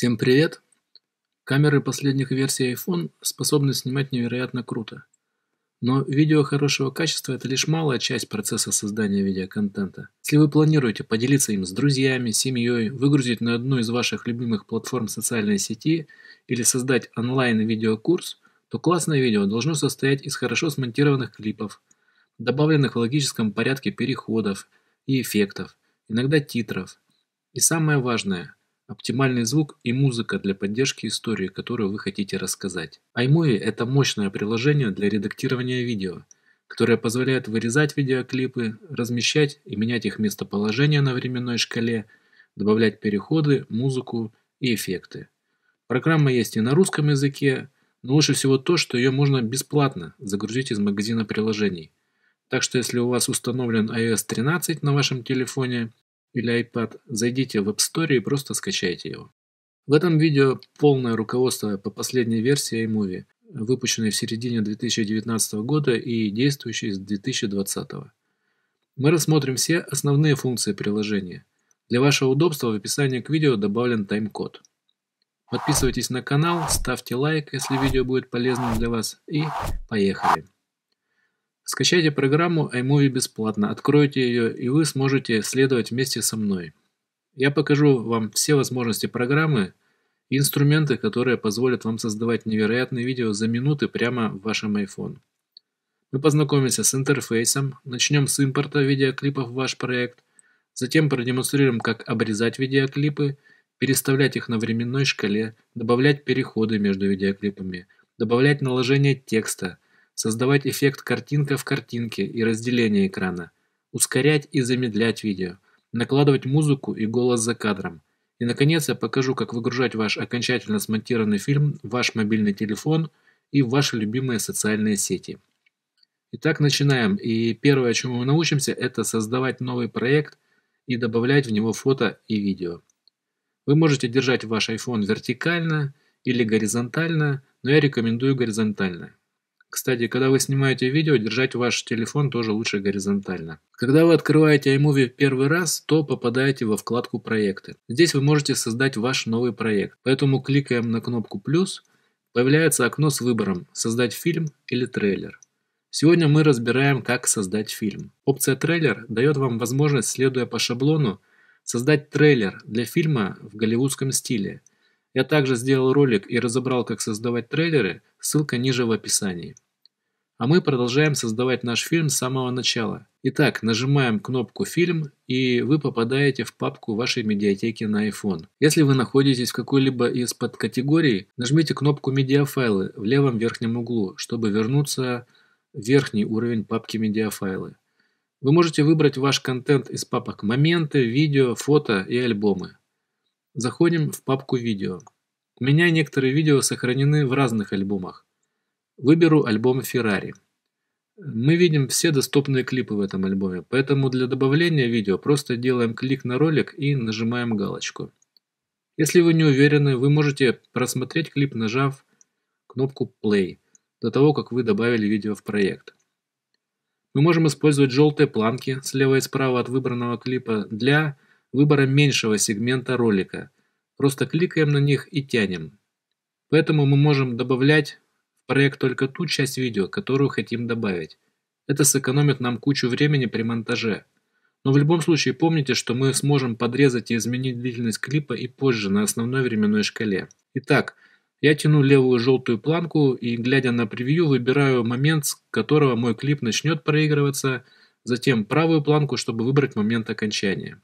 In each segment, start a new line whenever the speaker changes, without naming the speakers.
Всем привет! Камеры последних версий iPhone способны снимать невероятно круто. Но видео хорошего качества – это лишь малая часть процесса создания видеоконтента. Если вы планируете поделиться им с друзьями, семьей, выгрузить на одну из ваших любимых платформ социальной сети или создать онлайн-видеокурс, то классное видео должно состоять из хорошо смонтированных клипов, добавленных в логическом порядке переходов и эффектов, иногда титров. И самое важное – Оптимальный звук и музыка для поддержки истории, которую вы хотите рассказать. iMovie – это мощное приложение для редактирования видео, которое позволяет вырезать видеоклипы, размещать и менять их местоположение на временной шкале, добавлять переходы, музыку и эффекты. Программа есть и на русском языке, но лучше всего то, что ее можно бесплатно загрузить из магазина приложений. Так что если у вас установлен iOS 13 на вашем телефоне или iPad, зайдите в App Store и просто скачайте его. В этом видео полное руководство по последней версии iMovie, выпущенной в середине 2019 года и действующей с 2020. Мы рассмотрим все основные функции приложения. Для вашего удобства в описании к видео добавлен тайм-код. Подписывайтесь на канал, ставьте лайк, если видео будет полезным для вас, и поехали! Скачайте программу iMovie бесплатно, откройте ее, и вы сможете следовать вместе со мной. Я покажу вам все возможности программы и инструменты, которые позволят вам создавать невероятные видео за минуты прямо в вашем iPhone. Мы познакомимся с интерфейсом, начнем с импорта видеоклипов в ваш проект, затем продемонстрируем, как обрезать видеоклипы, переставлять их на временной шкале, добавлять переходы между видеоклипами, добавлять наложение текста, создавать эффект картинка в картинке и разделение экрана, ускорять и замедлять видео, накладывать музыку и голос за кадром. И, наконец, я покажу, как выгружать ваш окончательно смонтированный фильм в ваш мобильный телефон и в ваши любимые социальные сети. Итак, начинаем. И первое, чему мы научимся, это создавать новый проект и добавлять в него фото и видео. Вы можете держать ваш iPhone вертикально или горизонтально, но я рекомендую горизонтально. Кстати, когда вы снимаете видео, держать ваш телефон тоже лучше горизонтально. Когда вы открываете iMovie первый раз, то попадаете во вкладку «Проекты». Здесь вы можете создать ваш новый проект, поэтому кликаем на кнопку «плюс», появляется окно с выбором «Создать фильм» или «Трейлер». Сегодня мы разбираем, как создать фильм. Опция «Трейлер» дает вам возможность, следуя по шаблону, создать трейлер для фильма в голливудском стиле. Я также сделал ролик и разобрал, как создавать трейлеры – ссылка ниже в описании. А мы продолжаем создавать наш фильм с самого начала. Итак, нажимаем кнопку «Фильм» и вы попадаете в папку вашей медиатеки на iPhone. Если вы находитесь в какой-либо из подкатегорий, нажмите кнопку «Медиафайлы» в левом верхнем углу, чтобы вернуться в верхний уровень папки «Медиафайлы». Вы можете выбрать ваш контент из папок «Моменты», «Видео», «Фото» и «Альбомы». Заходим в папку «Видео». У меня некоторые видео сохранены в разных альбомах. Выберу альбом Ferrari. Мы видим все доступные клипы в этом альбоме, поэтому для добавления видео просто делаем клик на ролик и нажимаем галочку. Если вы не уверены, вы можете просмотреть клип, нажав кнопку Play, до того, как вы добавили видео в проект. Мы можем использовать желтые планки слева и справа от выбранного клипа для выбора меньшего сегмента ролика – Просто кликаем на них и тянем. Поэтому мы можем добавлять в проект только ту часть видео, которую хотим добавить. Это сэкономит нам кучу времени при монтаже. Но в любом случае помните, что мы сможем подрезать и изменить длительность клипа и позже на основной временной шкале. Итак, я тяну левую желтую планку и, глядя на превью, выбираю момент, с которого мой клип начнет проигрываться, затем правую планку, чтобы выбрать момент окончания.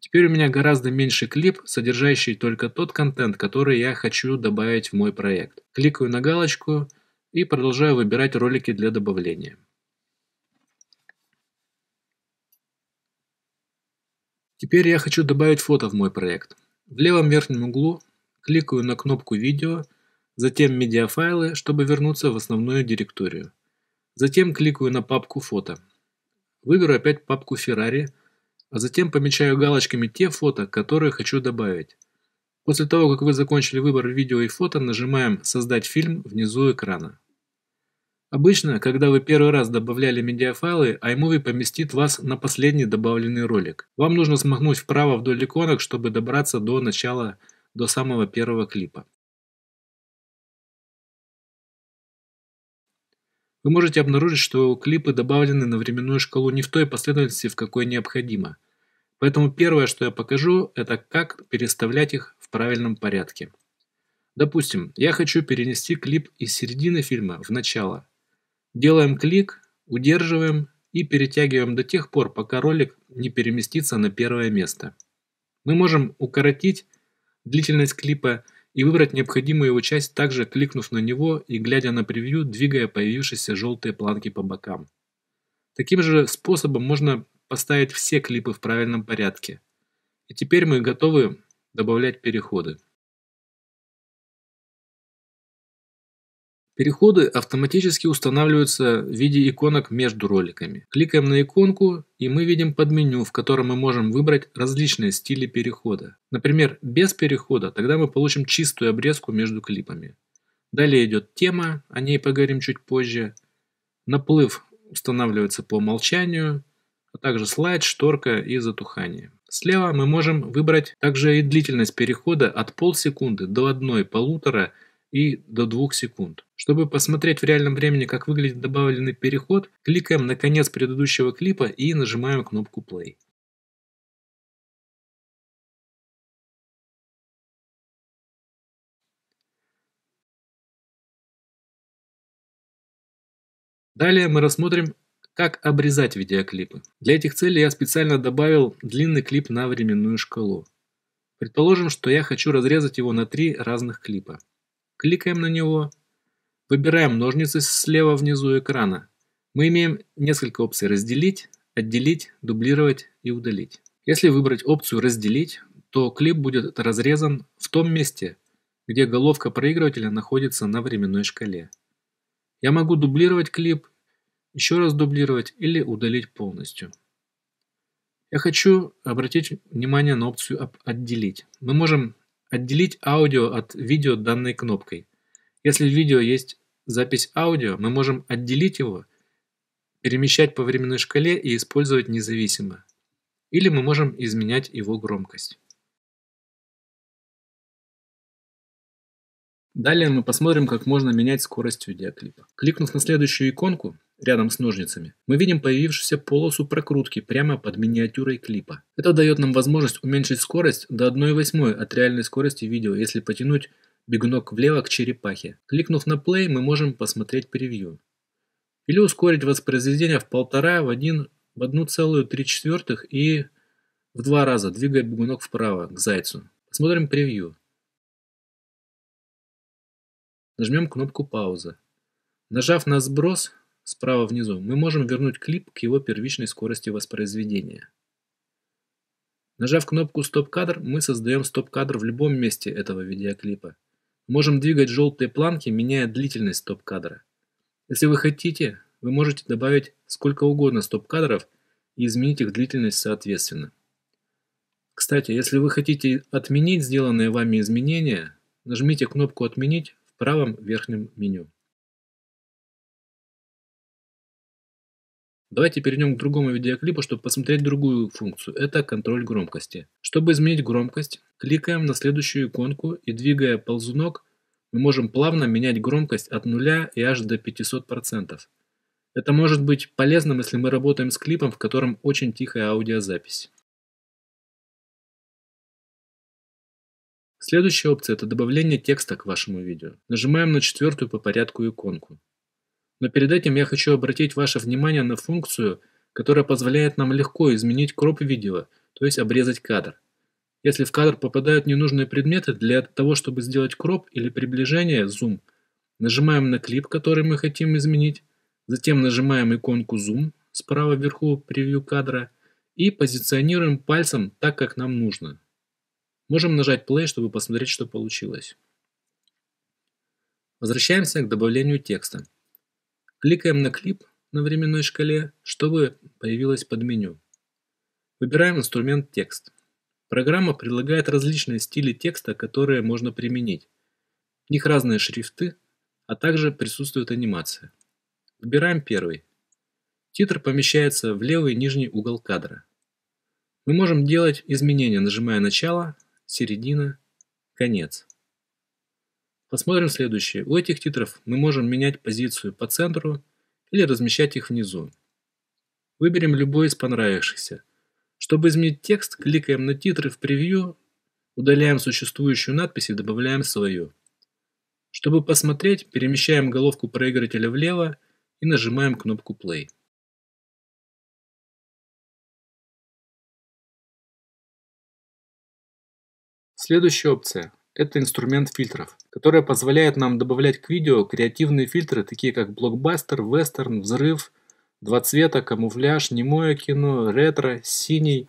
Теперь у меня гораздо меньше клип, содержащий только тот контент, который я хочу добавить в мой проект. Кликаю на галочку и продолжаю выбирать ролики для добавления. Теперь я хочу добавить фото в мой проект. В левом верхнем углу кликаю на кнопку «Видео», затем «Медиафайлы», чтобы вернуться в основную директорию. Затем кликаю на папку «Фото». Выберу опять папку «Феррари», а затем помечаю галочками те фото, которые хочу добавить. После того, как вы закончили выбор видео и фото, нажимаем «Создать фильм» внизу экрана. Обычно, когда вы первый раз добавляли медиафайлы, iMovie поместит вас на последний добавленный ролик. Вам нужно смахнуть вправо вдоль иконок, чтобы добраться до начала,
до самого первого клипа.
вы можете обнаружить, что клипы добавлены на временную шкалу не в той последовательности, в какой необходимо. Поэтому первое, что я покажу, это как переставлять их в правильном порядке. Допустим, я хочу перенести клип из середины фильма в начало. Делаем клик, удерживаем и перетягиваем до тех пор, пока ролик не переместится на первое место. Мы можем укоротить длительность клипа – и выбрать необходимую его часть, также кликнув на него и глядя на превью, двигая появившиеся желтые планки по бокам. Таким же способом можно поставить все клипы в правильном порядке. И теперь мы готовы добавлять переходы. Переходы автоматически устанавливаются в виде иконок между роликами. Кликаем на иконку, и мы видим подменю, в котором мы можем выбрать различные стили перехода. Например, без перехода, тогда мы получим чистую обрезку между клипами. Далее идет тема, о ней поговорим чуть позже. Наплыв устанавливается по умолчанию, а также слайд, шторка и затухание. Слева мы можем выбрать также и длительность перехода от полсекунды до 1,5 полутора секунды и до 2 секунд. Чтобы посмотреть в реальном времени, как выглядит добавленный переход, кликаем на конец предыдущего клипа и нажимаем
кнопку play.
Далее мы рассмотрим, как обрезать видеоклипы. Для этих целей я специально добавил длинный клип на временную шкалу. Предположим, что я хочу разрезать его на три разных клипа. Кликаем на него. Выбираем ножницы слева внизу экрана. Мы имеем несколько опций «Разделить», «Отделить», «Дублировать» и «Удалить». Если выбрать опцию «Разделить», то клип будет разрезан в том месте, где головка проигрывателя находится на временной шкале. Я могу дублировать клип, еще раз дублировать или удалить полностью. Я хочу обратить внимание на опцию «Отделить». Мы можем Отделить аудио от видео данной кнопкой. Если в видео есть запись аудио, мы можем отделить его, перемещать по временной шкале и использовать независимо. Или мы можем изменять его громкость. Далее мы посмотрим, как можно менять скорость видеоклипа. Кликнув на следующую иконку, рядом с ножницами. Мы видим появившуюся полосу прокрутки прямо под миниатюрой клипа. Это дает нам возможность уменьшить скорость до 1,8 от реальной скорости видео, если потянуть бегунок влево к черепахе. Кликнув на play, мы можем посмотреть превью. Или ускорить воспроизведение в полтора, в один, в 1,3 и в два раза, двигая бегунок вправо, к зайцу. Посмотрим превью.
Нажмем кнопку пауза.
Нажав на сброс, справа внизу, мы можем вернуть клип к его первичной скорости воспроизведения. Нажав кнопку «Стоп-кадр», мы создаем стоп-кадр в любом месте этого видеоклипа. Можем двигать желтые планки, меняя длительность стоп-кадра. Если вы хотите, вы можете добавить сколько угодно стоп-кадров и изменить их длительность соответственно. Кстати, если вы хотите отменить сделанные вами изменения, нажмите кнопку «Отменить» в правом верхнем меню.
Давайте перейдем к другому видеоклипу, чтобы посмотреть
другую функцию. Это контроль громкости. Чтобы изменить громкость, кликаем на следующую иконку и двигая ползунок, мы можем плавно менять громкость от 0 и аж до 500%. Это может быть полезным, если мы работаем с клипом, в котором очень тихая
аудиозапись.
Следующая опция – это добавление текста к вашему видео. Нажимаем на четвертую по порядку иконку. Но перед этим я хочу обратить ваше внимание на функцию, которая позволяет нам легко изменить кроп видео, то есть обрезать кадр. Если в кадр попадают ненужные предметы, для того, чтобы сделать кроп или приближение, зум, нажимаем на клип, который мы хотим изменить, затем нажимаем иконку зум справа вверху превью кадра и позиционируем пальцем так, как нам нужно. Можем нажать play, чтобы посмотреть, что получилось. Возвращаемся к добавлению текста. Кликаем на клип на временной шкале, чтобы появилось подменю. Выбираем инструмент «Текст». Программа предлагает различные стили текста, которые можно применить. В них разные шрифты, а также присутствует анимация. Выбираем первый. Титр помещается в левый нижний угол кадра. Мы можем делать изменения, нажимая начало, середина, конец. Посмотрим следующее. У этих титров мы можем менять позицию по центру или размещать их внизу. Выберем любой из понравившихся. Чтобы изменить текст, кликаем на титры в превью, удаляем существующую надпись и добавляем свою. Чтобы посмотреть, перемещаем головку проигрывателя
влево и нажимаем кнопку Play. Следующая опция
это инструмент фильтров, который позволяет нам добавлять к видео креативные фильтры, такие как блокбастер, вестерн, взрыв, два цвета, камуфляж, немое кино, ретро, синий,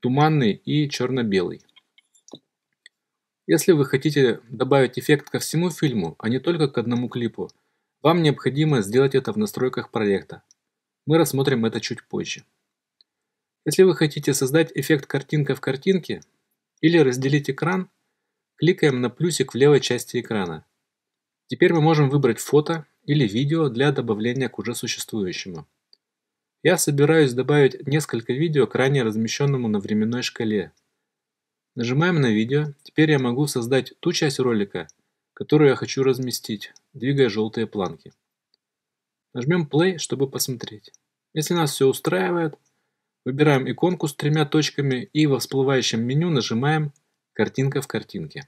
туманный и черно-белый. Если вы хотите добавить эффект ко всему фильму, а не только к одному клипу, вам необходимо сделать это в настройках проекта. Мы рассмотрим это чуть позже. Если вы хотите создать эффект картинка в картинке или разделить экран – кликаем на плюсик в левой части экрана. Теперь мы можем выбрать фото или видео для добавления к уже существующему. Я собираюсь добавить несколько видео к ранее размещенному на временной шкале. Нажимаем на видео, теперь я могу создать ту часть ролика, которую я хочу разместить, двигая желтые планки. Нажмем play, чтобы посмотреть. Если нас все устраивает, выбираем иконку с тремя точками и во всплывающем меню нажимаем «Картинка в картинке».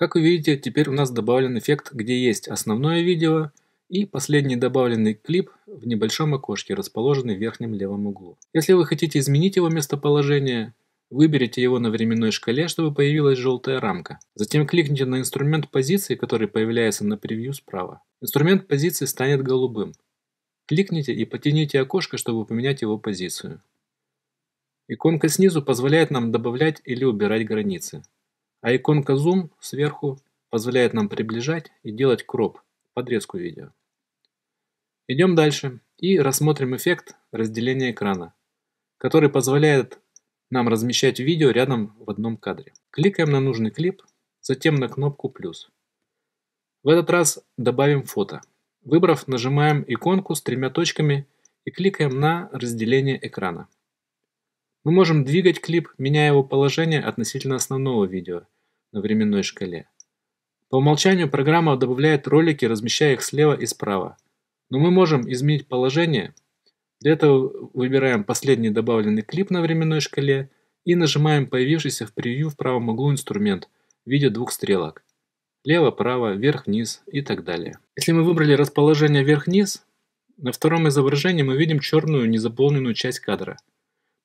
Как вы видите, теперь у нас добавлен эффект, где есть основное видео и последний добавленный клип в небольшом окошке, расположенный в верхнем левом углу. Если вы хотите изменить его местоположение, выберите его на временной шкале, чтобы появилась желтая рамка. Затем кликните на инструмент позиции, который появляется на превью справа. Инструмент позиции станет голубым. Кликните и потяните окошко, чтобы поменять его позицию. Иконка снизу позволяет нам добавлять или убирать границы. А иконка Zoom сверху позволяет нам приближать и делать кроп, подрезку видео. Идем дальше и рассмотрим эффект разделения экрана, который позволяет нам размещать видео рядом в одном кадре. Кликаем на нужный клип, затем на кнопку «плюс». В этот раз добавим фото. Выбрав, нажимаем иконку с тремя точками и кликаем на разделение экрана. Мы можем двигать клип, меняя его положение относительно основного видео на временной шкале. По умолчанию программа добавляет ролики, размещая их слева и справа. Но мы можем изменить положение. Для этого выбираем последний добавленный клип на временной шкале и нажимаем появившийся в превью в правом углу инструмент в виде двух стрелок. Лево-право, вверх-вниз и так далее. Если мы выбрали расположение вверх-вниз, на втором изображении мы видим черную незаполненную часть кадра –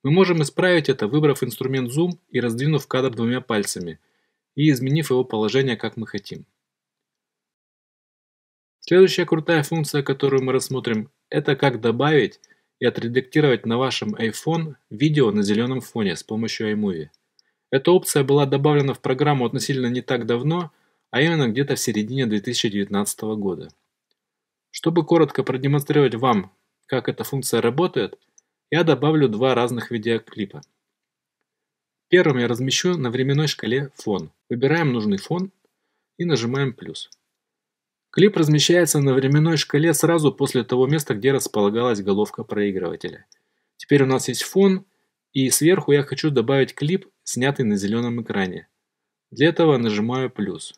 мы можем исправить это, выбрав инструмент Zoom и раздвинув кадр двумя пальцами и изменив его положение, как мы хотим. Следующая крутая функция, которую мы рассмотрим, это как добавить и отредактировать на вашем iPhone видео на зеленом фоне с помощью iMovie. Эта опция была добавлена в программу относительно не так давно, а именно где-то в середине 2019 года. Чтобы коротко продемонстрировать вам, как эта функция работает – я добавлю два разных видеоклипа. Первым я размещу на временной шкале фон. Выбираем нужный фон и нажимаем плюс. Клип размещается на временной шкале сразу после того места, где располагалась головка проигрывателя. Теперь у нас есть фон, и сверху я хочу добавить клип, снятый на зеленом экране. Для этого нажимаю плюс.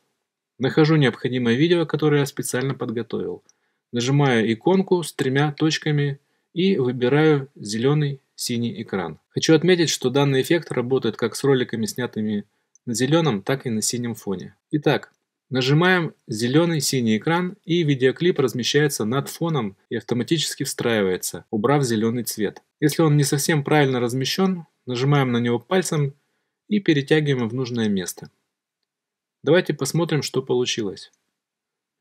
Нахожу необходимое видео, которое я специально подготовил. Нажимаю иконку с тремя точками и выбираю зеленый синий экран. Хочу отметить, что данный эффект работает как с роликами, снятыми на зеленом, так и на синем фоне. Итак, нажимаем зеленый синий экран и видеоклип размещается над фоном и автоматически встраивается, убрав зеленый цвет. Если он не совсем правильно размещен, нажимаем на него пальцем и перетягиваем в нужное место. Давайте посмотрим, что получилось.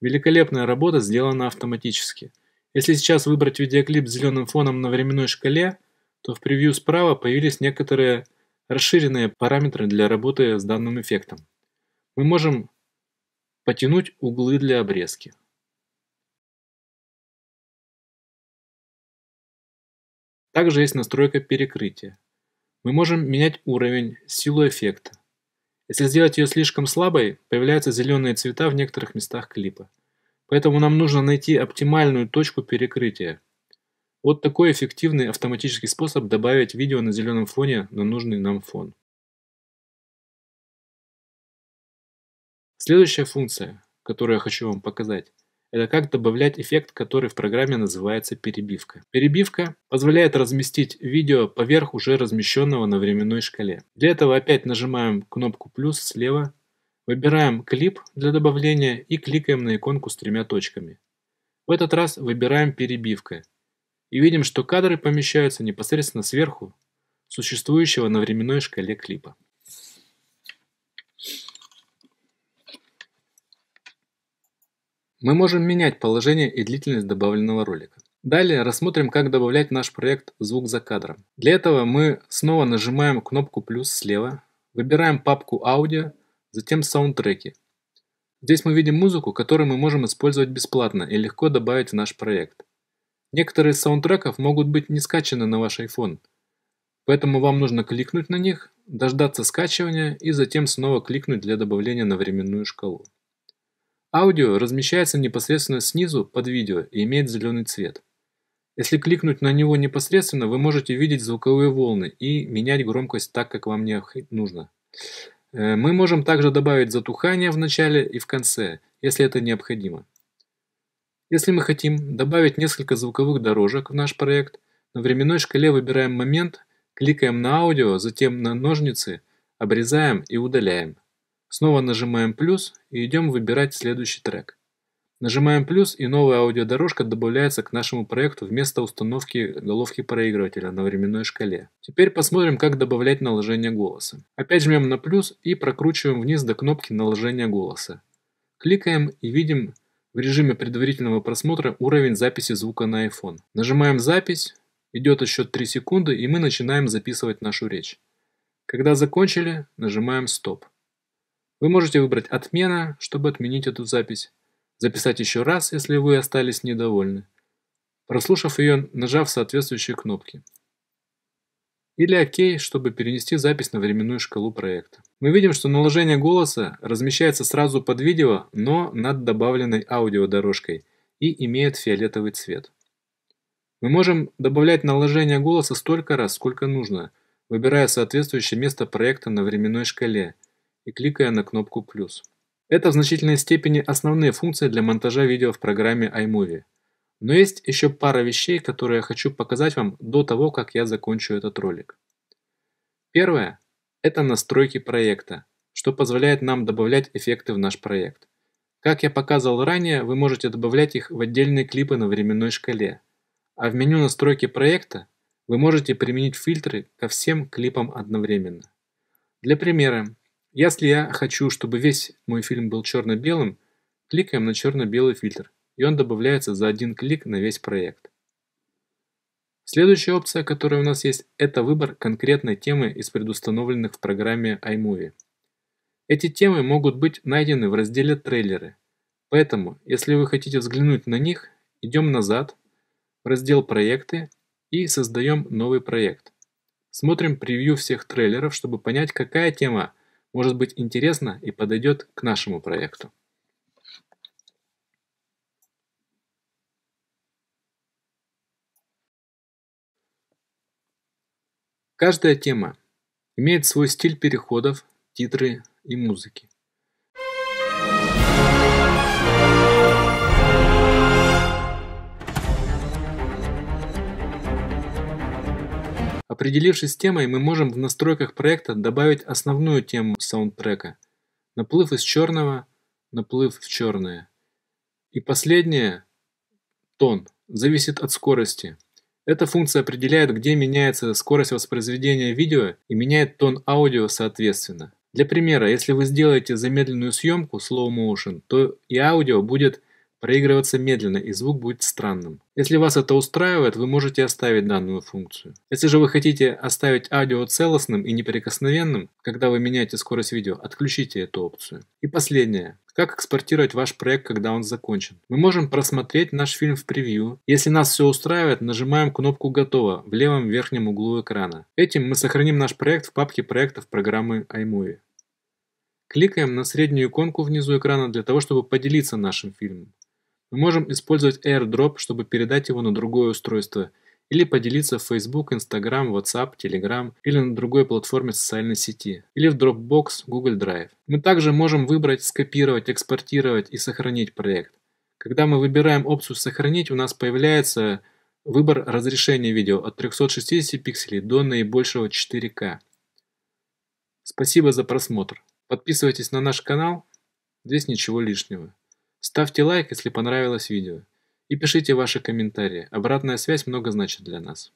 Великолепная работа сделана автоматически – если сейчас выбрать видеоклип с зеленым фоном на временной шкале, то в превью справа появились некоторые расширенные параметры для работы с данным эффектом. Мы можем потянуть углы для обрезки. Также есть настройка перекрытия. Мы можем менять уровень, силу эффекта. Если сделать ее слишком слабой, появляются зеленые цвета в некоторых местах клипа. Поэтому нам нужно найти оптимальную точку перекрытия. Вот такой эффективный автоматический способ добавить видео на зеленом фоне на нужный нам фон. Следующая функция, которую я хочу вам показать, это как добавлять эффект, который в программе называется перебивка. Перебивка позволяет разместить видео поверх уже размещенного на временной шкале. Для этого опять нажимаем кнопку плюс слева Выбираем клип для добавления и кликаем на иконку с тремя точками. В этот раз выбираем перебивка. И видим, что кадры помещаются непосредственно сверху существующего на временной шкале клипа. Мы можем менять положение и длительность добавленного ролика. Далее рассмотрим, как добавлять в наш проект звук за кадром. Для этого мы снова нажимаем кнопку плюс слева, выбираем папку аудио, Затем саундтреки. Здесь мы видим музыку, которую мы можем использовать бесплатно и легко добавить в наш проект. Некоторые из саундтреков могут быть не скачаны на ваш iPhone, поэтому вам нужно кликнуть на них, дождаться скачивания и затем снова кликнуть для добавления на временную шкалу. Аудио размещается непосредственно снизу под видео и имеет зеленый цвет. Если кликнуть на него непосредственно, вы можете видеть звуковые волны и менять громкость так, как вам не нужно. Э, мы можем также добавить затухание в начале и в конце, если это необходимо. Если мы хотим добавить несколько звуковых дорожек в наш проект, на временной шкале выбираем момент, кликаем на аудио, затем на ножницы, обрезаем и удаляем. Снова нажимаем плюс и идем выбирать следующий трек. Нажимаем плюс и новая аудиодорожка добавляется к нашему проекту вместо установки головки проигрывателя на временной шкале. Теперь посмотрим, как добавлять наложение голоса. Опять жмем на плюс и прокручиваем вниз до кнопки наложения голоса. Кликаем и видим в режиме предварительного просмотра уровень записи звука на iPhone. Нажимаем «Запись», идет еще 3 секунды и мы начинаем записывать нашу речь. Когда закончили, нажимаем «Стоп». Вы можете выбрать «Отмена», чтобы отменить эту запись записать еще раз, если вы остались недовольны, прослушав ее, нажав соответствующие кнопки. Или ОК, чтобы перенести запись на временную шкалу проекта. Мы видим, что наложение голоса размещается сразу под видео, но над добавленной аудиодорожкой и имеет фиолетовый цвет. Мы можем добавлять наложение голоса столько раз, сколько нужно, выбирая соответствующее место проекта на временной шкале и кликая на кнопку «плюс». Это в значительной степени основные функции для монтажа видео в программе iMovie. Но есть еще пара вещей, которые я хочу показать вам до того, как я закончу этот ролик. Первое – это настройки проекта, что позволяет нам добавлять эффекты в наш проект. Как я показывал ранее, вы можете добавлять их в отдельные клипы на временной шкале, а в меню настройки проекта вы можете применить фильтры ко всем клипам одновременно. Для примера, если я хочу, чтобы весь мой фильм был черно-белым, кликаем на черно-белый фильтр, и он добавляется за один клик на весь проект. Следующая опция, которая у нас есть, это выбор конкретной темы из предустановленных в программе iMovie. Эти темы могут быть найдены в разделе «Трейлеры», поэтому, если вы хотите взглянуть на них, идем назад, в раздел «Проекты» и создаем новый проект. Смотрим превью всех трейлеров, чтобы понять, какая тема может быть интересно и подойдет к нашему проекту. Каждая тема имеет свой стиль переходов, титры и музыки. Определившись с темой, мы можем в настройках проекта добавить основную тему саундтрека. Наплыв из черного, наплыв в черное. И последнее, тон, зависит от скорости. Эта функция определяет, где меняется скорость воспроизведения видео и меняет тон аудио соответственно. Для примера, если вы сделаете замедленную съемку slow motion, то и аудио будет проигрываться медленно и звук будет странным. Если вас это устраивает, вы можете оставить данную функцию. Если же вы хотите оставить аудио целостным и неприкосновенным, когда вы меняете скорость видео, отключите эту опцию. И последнее. Как экспортировать ваш проект, когда он закончен? Мы можем просмотреть наш фильм в превью. Если нас все устраивает, нажимаем кнопку «Готово» в левом верхнем углу экрана. Этим мы сохраним наш проект в папке проектов программы iMovie. Кликаем на среднюю иконку внизу экрана для того, чтобы поделиться нашим фильмом. Мы можем использовать AirDrop, чтобы передать его на другое устройство или поделиться в Facebook, Instagram, WhatsApp, Telegram или на другой платформе социальной сети, или в Dropbox, Google Drive. Мы также можем выбрать, скопировать, экспортировать и сохранить проект. Когда мы выбираем опцию «Сохранить», у нас появляется выбор разрешения видео от 360 пикселей до наибольшего 4К. Спасибо за просмотр. Подписывайтесь на наш канал, здесь ничего лишнего. Ставьте лайк, если понравилось видео, и пишите ваши комментарии. Обратная связь много значит для нас.